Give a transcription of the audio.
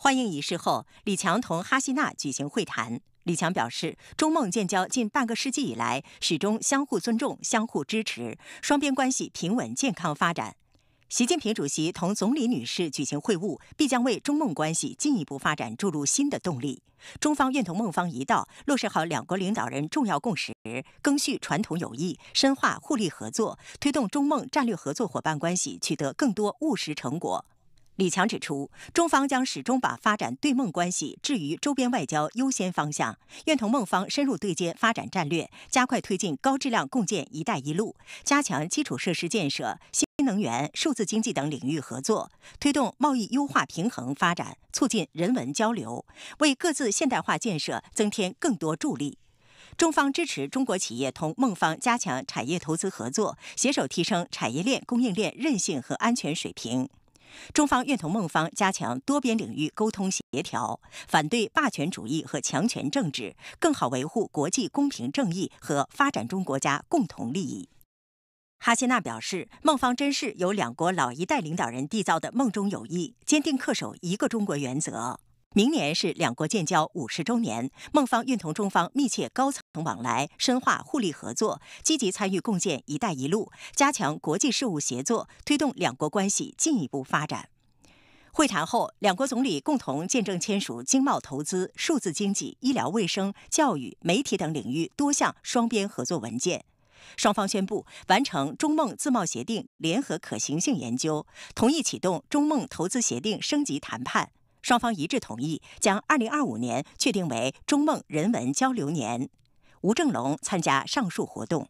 欢迎仪式后，李强同哈希娜举行会谈。李强表示，中孟建交近半个世纪以来，始终相互尊重、相互支持，双边关系平稳健康发展。习近平主席同总理女士举行会晤，必将为中孟关系进一步发展注入新的动力。中方愿同孟方一道，落实好两国领导人重要共识，更续传统友谊，深化互利合作，推动中孟战略合作伙伴关系取得更多务实成果。李强指出，中方将始终把发展对孟关系置于周边外交优先方向，愿同孟方深入对接发展战略，加快推进高质量共建“一带一路”，加强基础设施建设、新能源、数字经济等领域合作，推动贸易优化平衡发展，促进人文交流，为各自现代化建设增添更多助力。中方支持中国企业同孟方加强产业投资合作，携手提升产业链、供应链韧性和安全水平。中方愿同孟方加强多边领域沟通协调，反对霸权主义和强权政治，更好维护国际公平正义和发展中国家共同利益。哈希娜表示，孟方珍视由两国老一代领导人缔造的孟中友谊，坚定恪守一个中国原则。明年是两国建交五十周年，孟方愿同中方密切高层往来，深化互利合作，积极参与共建“一带一路”，加强国际事务协作，推动两国关系进一步发展。会谈后，两国总理共同见证签署经贸、投资、数字经济、医疗卫生、教育、媒体等领域多项双边合作文件。双方宣布完成中孟自贸协定联合可行性研究，同意启动中孟投资协定升级谈判。双方一致同意将二零二五年确定为中孟人文交流年。吴正龙参加上述活动。